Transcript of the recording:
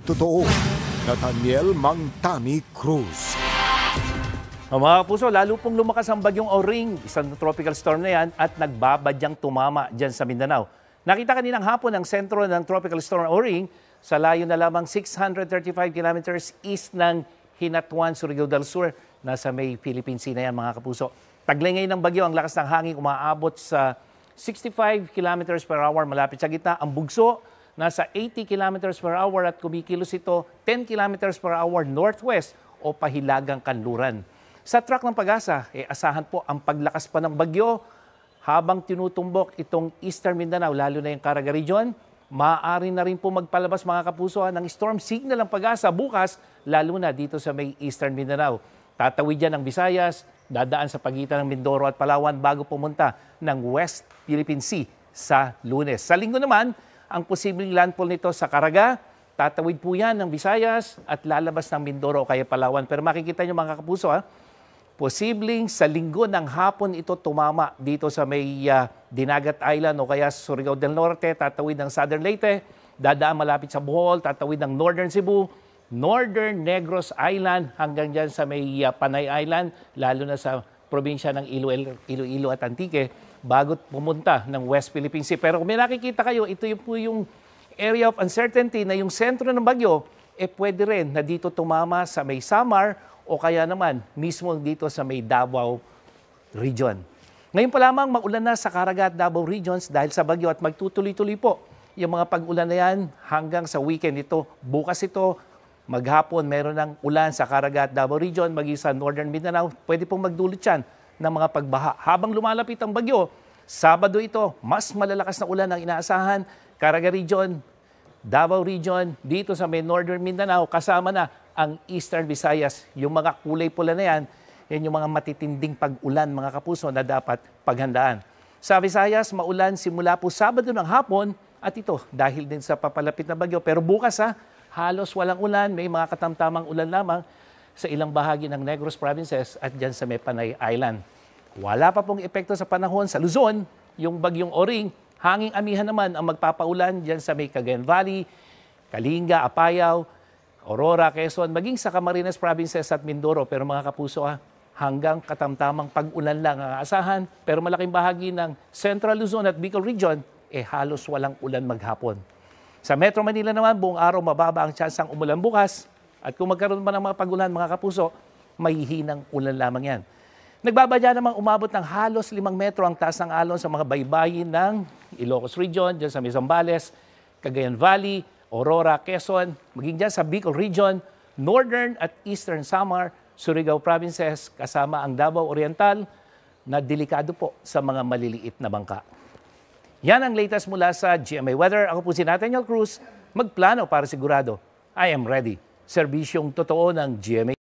totoo, Daniel Mangtani Cruz. Oh, mga kapuso, lalo pong lumakas ang bagyong Oring, isang tropical storm na yan, at nagbabadyang tumama dyan sa Mindanao. Nakita kaninang hapon ang sentro ng tropical storm Oring sa layo na lamang 635 kilometers east ng Hinatuan, Surigao del Sur, nasa may Philippine Sea na yan mga kapuso. Taglingay ng bagyo, ang lakas ng hangin umaabot sa 65 kilometers per hour malapit sa gitna. Ang bugso, nasa 80 kilometers per hour at kumikilos ito 10 kilometers per hour northwest o pahilagang kanluran. Sa track ng pag-asa, eh, asahan po ang paglakas pa ng bagyo habang tinutumbok itong Eastern Mindanao, lalo na yung Caraga region. Maaari na rin po magpalabas mga kapuso ng storm signal ang pag-asa bukas, lalo na dito sa may Eastern Mindanao. Tatawid yan ang Visayas, dadaan sa pagitan ng Mindoro at Palawan bago pumunta ng West Philippine Sea sa lunes. Sa linggo naman, ang posibleng landfall nito sa Caraga, tatawid po yan ng Visayas at lalabas ng Mindoro o kaya Palawan. Pero makikita nyo mga kapuso ha, posibleng sa linggo ng hapon ito tumama dito sa may uh, Dinagat Island o kaya Surigao del Norte, tatawid ng Southern Leyte, dadaan malapit sa Bohol, tatawid ng Northern Cebu, Northern Negros Island hanggang dyan sa may uh, Panay Island, lalo na sa probinsya ng Iloilo, Iloilo at Antique bago pumunta ng West Philippine Sea. Pero kung may nakikita kayo, ito yung po yung area of uncertainty na yung sentro ng bagyo, eh pwede rin na dito tumama sa may Samar o kaya naman mismo dito sa may Davao region. Ngayon pa lamang maulan na sa Caraga at Davao regions dahil sa bagyo at magtutuloy-tuloy po yung mga pag-ulan na yan hanggang sa weekend ito. Bukas ito, maghapon meron ng ulan sa Caraga at Davao region, maging sa Northern Mindanao, pwede pong magdulot yan ng mga pagbaha. Habang lumalapit ang bagyo, Sabado ito, mas malalakas na ulan ang inaasahan. Caraga Region, Davao Region, dito sa may Northern Mindanao, kasama na ang Eastern Visayas. Yung mga kulay pula na yan, yan yung mga matitinding pag-ulan mga kapuso na dapat paghandaan. Sa Visayas, maulan simula po Sabado ng hapon at ito dahil din sa papalapit na bagyo. Pero bukas ha, halos walang ulan, may mga katamtamang ulan lamang sa ilang bahagi ng Negros Provinces at dyan sa may Panay Island. Wala pa pong epekto sa panahon sa Luzon, yung bagyong Oring, hanging amihan naman ang magpapaulan dyan sa may Cagayan Valley, Kalinga, Apayao, Aurora, Quezon, maging sa Camarines Provinces at Mindoro. Pero mga kapuso, ah, hanggang katamtamang pag-ulan lang ang aasahan. Pero malaking bahagi ng Central Luzon at Bicol Region, eh halos walang ulan maghapon. Sa Metro Manila naman, buong araw mababa ang tsansang umulan bukas. At kung magkaroon pa ng mga pagulan, mga kapuso, mahihinang ulan lamang yan. Nagbabadya namang umabot ng halos 5 metro ang taas ng alon sa mga baybayin ng Ilocos Region, dyan sa Mizambales, Cagayan Valley, Aurora, Quezon, maging dyan sa Bicol Region, Northern at Eastern Samar, Surigao Provinces, kasama ang Davao Oriental, na delikado po sa mga maliliit na bangka. Yan ang latest mula sa GMA Weather. Ako po si Nathaniel Cruz. Magplano para sigurado. I am ready serbisyong totoo ng GMA.